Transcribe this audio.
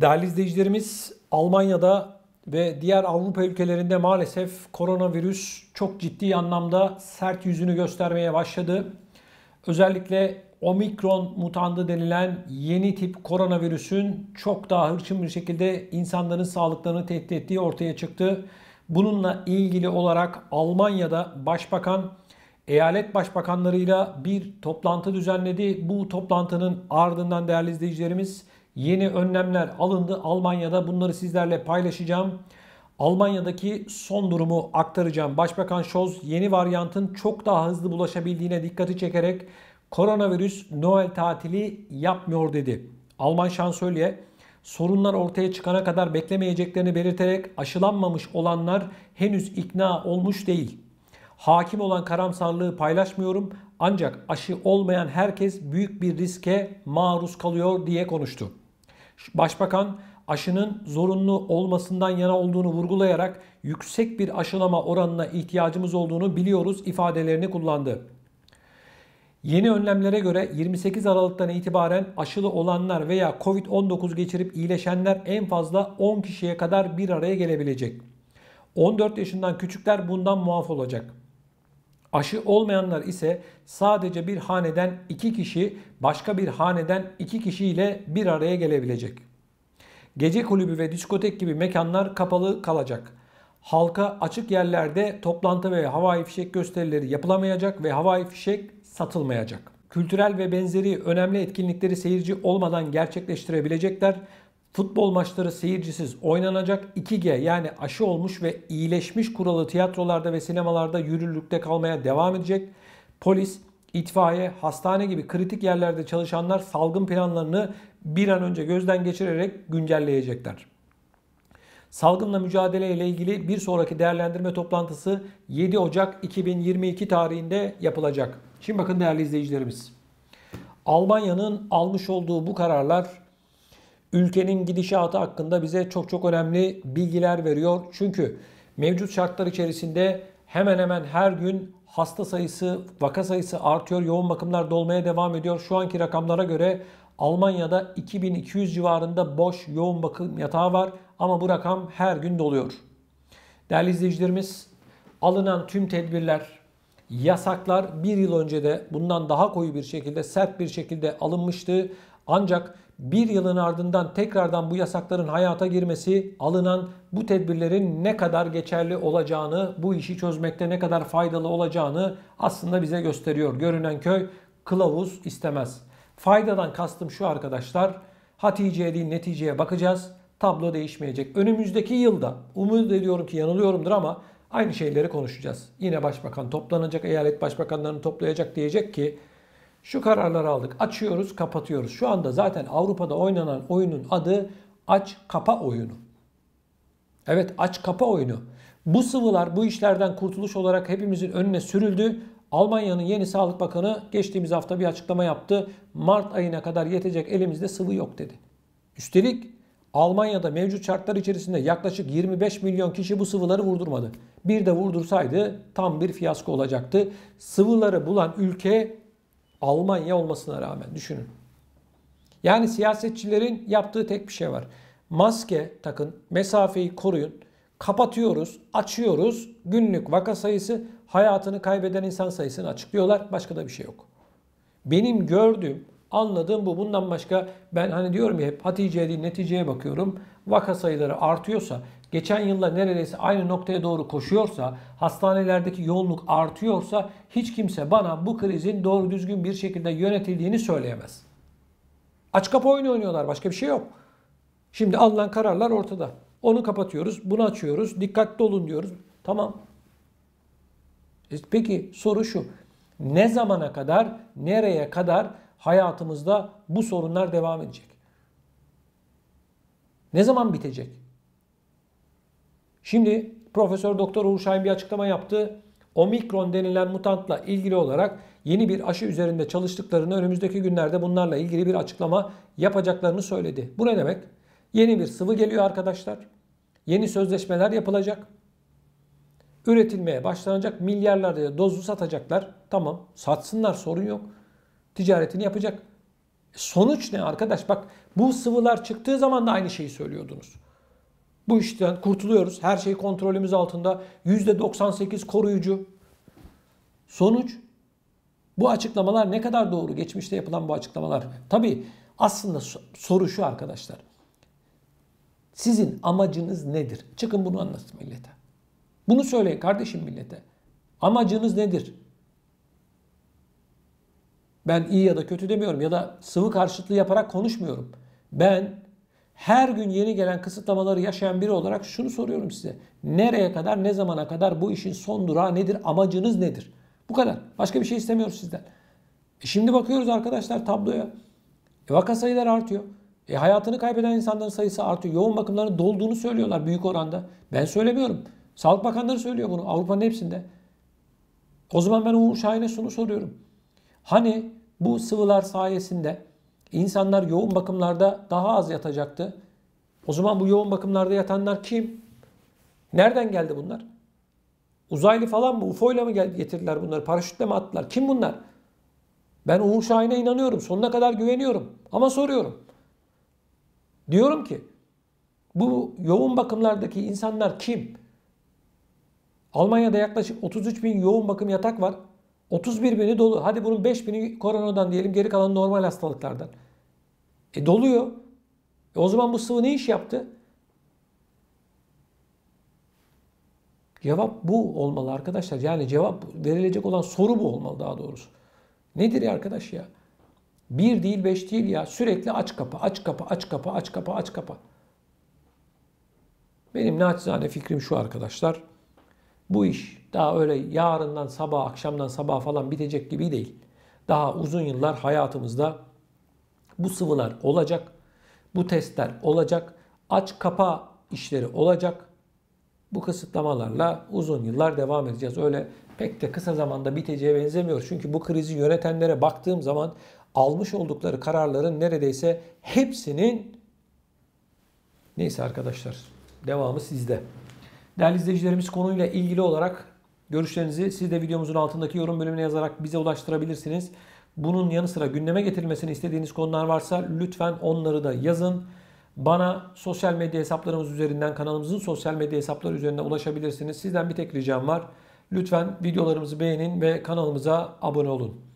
Değerli izleyicilerimiz, Almanya'da ve diğer Avrupa ülkelerinde maalesef koronavirüs çok ciddi anlamda sert yüzünü göstermeye başladı. Özellikle omikron mutandı denilen yeni tip koronavirüsün çok daha hırçın bir şekilde insanların sağlıklarını tehdit ettiği ortaya çıktı. Bununla ilgili olarak Almanya'da başbakan eyalet başbakanlarıyla bir toplantı düzenledi. Bu toplantının ardından değerli izleyicilerimiz yeni önlemler alındı Almanya'da. Bunları sizlerle paylaşacağım. Almanya'daki son durumu aktaracağım. Başbakan Scholz yeni varyantın çok daha hızlı bulaşabildiğine dikkati çekerek koronavirüs Noel tatili yapmıyor dedi. Alman şansölye sorunlar ortaya çıkana kadar beklemeyeceklerini belirterek aşılanmamış olanlar henüz ikna olmuş değil. Hakim olan karamsarlığı paylaşmıyorum ancak aşı olmayan herkes büyük bir riske maruz kalıyor diye konuştu. Başbakan aşının zorunlu olmasından yana olduğunu vurgulayarak yüksek bir aşılama oranına ihtiyacımız olduğunu biliyoruz ifadelerini kullandı. Yeni önlemlere göre 28 Aralık'tan itibaren aşılı olanlar veya Covid-19 geçirip iyileşenler en fazla 10 kişiye kadar bir araya gelebilecek. 14 yaşından küçükler bundan muaf olacak. Aşı olmayanlar ise sadece bir haneden iki kişi, başka bir haneden iki kişiyle bir araya gelebilecek. Gece kulübü ve diskotek gibi mekanlar kapalı kalacak. Halka açık yerlerde toplantı ve havai fişek gösterileri yapılamayacak ve havai fişek satılmayacak. Kültürel ve benzeri önemli etkinlikleri seyirci olmadan gerçekleştirebilecekler. Futbol maçları seyircisiz oynanacak 2G yani aşı olmuş ve iyileşmiş kuralı tiyatrolarda ve sinemalarda yürürlükte kalmaya devam edecek. Polis, itfaiye, hastane gibi kritik yerlerde çalışanlar salgın planlarını bir an önce gözden geçirerek güncelleyecekler. Salgınla mücadele ile ilgili bir sonraki değerlendirme toplantısı 7 Ocak 2022 tarihinde yapılacak. Şimdi bakın değerli izleyicilerimiz. Almanya'nın almış olduğu bu kararlar ülkenin gidişatı hakkında bize çok çok önemli bilgiler veriyor. Çünkü mevcut şartlar içerisinde hemen hemen her gün hasta sayısı, vaka sayısı artıyor. Yoğun bakımlar dolmaya devam ediyor. Şu anki rakamlara göre Almanya'da 2200 civarında boş yoğun bakım yatağı var ama bu rakam her gün doluyor. Değerli izleyicilerimiz, alınan tüm tedbirler, yasaklar bir yıl önce de bundan daha koyu bir şekilde, sert bir şekilde alınmıştı. Ancak bir yılın ardından tekrardan bu yasakların hayata girmesi alınan bu tedbirlerin ne kadar geçerli olacağını, bu işi çözmekte ne kadar faydalı olacağını aslında bize gösteriyor. Görünen köy kılavuz istemez. Faydadan kastım şu arkadaşlar. Hatice'ye değil neticeye bakacağız. Tablo değişmeyecek. Önümüzdeki yılda umut ediyorum ki yanılıyorumdur ama aynı şeyleri konuşacağız. Yine başbakan toplanacak, eyalet başbakanlarını toplayacak diyecek ki şu kararları aldık. Açıyoruz, kapatıyoruz. Şu anda zaten Avrupa'da oynanan oyunun adı aç kapa oyunu. Evet aç kapa oyunu. Bu sıvılar bu işlerden kurtuluş olarak hepimizin önüne sürüldü. Almanya'nın yeni Sağlık Bakanı geçtiğimiz hafta bir açıklama yaptı. Mart ayına kadar yetecek elimizde sıvı yok dedi. Üstelik Almanya'da mevcut şartlar içerisinde yaklaşık 25 milyon kişi bu sıvıları vurdurmadı. Bir de vurdursaydı tam bir fiyasko olacaktı. Sıvıları bulan ülke Almanya olmasına rağmen düşünün. Yani siyasetçilerin yaptığı tek bir şey var. Maske takın, mesafeyi koruyun. Kapatıyoruz, açıyoruz. Günlük vaka sayısı, hayatını kaybeden insan sayısını açıklıyorlar. Başka da bir şey yok. Benim gördüğüm Anladığım bu. Bundan başka ben hani diyorum ya hep Hatice'ye değil neticeye bakıyorum. Vaka sayıları artıyorsa, geçen yılla neredeyse aynı noktaya doğru koşuyorsa, hastanelerdeki yoğunluk artıyorsa hiç kimse bana bu krizin doğru düzgün bir şekilde yönetildiğini söyleyemez. Aç kapı oyunu oynuyorlar. Başka bir şey yok. Şimdi alınan kararlar ortada. Onu kapatıyoruz, bunu açıyoruz, dikkatli olun diyoruz. Tamam. E peki soru şu. Ne zamana kadar, nereye kadar hayatımızda bu sorunlar devam edecek. Ne zaman bitecek? Şimdi Profesör Doktor Uğur Şahin bir açıklama yaptı. Omikron denilen mutantla ilgili olarak yeni bir aşı üzerinde çalıştıklarını önümüzdeki günlerde bunlarla ilgili bir açıklama yapacaklarını söyledi. Bu ne demek? Yeni bir sıvı geliyor arkadaşlar. Yeni sözleşmeler yapılacak. Üretilmeye başlanacak. Milyarlarca dozu satacaklar. Tamam satsınlar sorun yok ticaretini yapacak. Sonuç ne arkadaş? Bak bu sıvılar çıktığı zaman da aynı şeyi söylüyordunuz. Bu işten kurtuluyoruz. Her şey kontrolümüz altında. %98 koruyucu. Sonuç bu açıklamalar ne kadar doğru? Geçmişte yapılan bu açıklamalar. Tabi aslında soru şu arkadaşlar. Sizin amacınız nedir? Çıkın bunu anlatın millete. Bunu söyleyin kardeşim millete. Amacınız nedir? Ben iyi ya da kötü demiyorum ya da sıvı karşıtlığı yaparak konuşmuyorum. Ben her gün yeni gelen kısıtlamaları yaşayan biri olarak şunu soruyorum size. Nereye kadar, ne zamana kadar bu işin son durağı nedir, amacınız nedir? Bu kadar. Başka bir şey istemiyoruz sizden. E şimdi bakıyoruz arkadaşlar tabloya. E vaka sayıları artıyor. E hayatını kaybeden insanların sayısı artıyor. Yoğun bakımların dolduğunu söylüyorlar büyük oranda. Ben söylemiyorum. Sağlık Bakanları söylüyor bunu Avrupa'nın hepsinde. O zaman ben Uğur Şahin'e şunu soruyorum. Hani bu sıvılar sayesinde insanlar yoğun bakımlarda daha az yatacaktı. O zaman bu yoğun bakımlarda yatanlar kim? Nereden geldi bunlar? Uzaylı falan mı? UFO ile mi getirdiler bunları? Paraşütle mi attılar? Kim bunlar? Ben Uğur Şahin'e inanıyorum. Sonuna kadar güveniyorum. Ama soruyorum. Diyorum ki bu yoğun bakımlardaki insanlar kim? Almanya'da yaklaşık 33 bin yoğun bakım yatak var. 31 bini dolu. Hadi bunun 5 bini koronadan diyelim geri kalan normal hastalıklardan. E doluyor. E o zaman bu sıvı ne iş yaptı? Cevap bu olmalı arkadaşlar. Yani cevap verilecek olan soru bu olmalı daha doğrusu. Nedir ya arkadaş ya? Bir değil beş değil ya. Sürekli aç kapa, aç kapa, aç kapa, aç kapa, aç kapa. Benim naçizane fikrim şu arkadaşlar bu iş. Daha öyle yarından sabah, akşamdan sabah falan bitecek gibi değil. Daha uzun yıllar hayatımızda bu sıvılar olacak, bu testler olacak, aç kapa işleri olacak. Bu kısıtlamalarla uzun yıllar devam edeceğiz. Öyle pek de kısa zamanda biteceğe benzemiyor. Çünkü bu krizi yönetenlere baktığım zaman almış oldukları kararların neredeyse hepsinin neyse arkadaşlar devamı sizde. Değerli izleyicilerimiz konuyla ilgili olarak görüşlerinizi siz de videomuzun altındaki yorum bölümüne yazarak bize ulaştırabilirsiniz. Bunun yanı sıra gündeme getirilmesini istediğiniz konular varsa lütfen onları da yazın. Bana sosyal medya hesaplarımız üzerinden, kanalımızın sosyal medya hesapları üzerinden ulaşabilirsiniz. Sizden bir tek ricam var. Lütfen videolarımızı beğenin ve kanalımıza abone olun.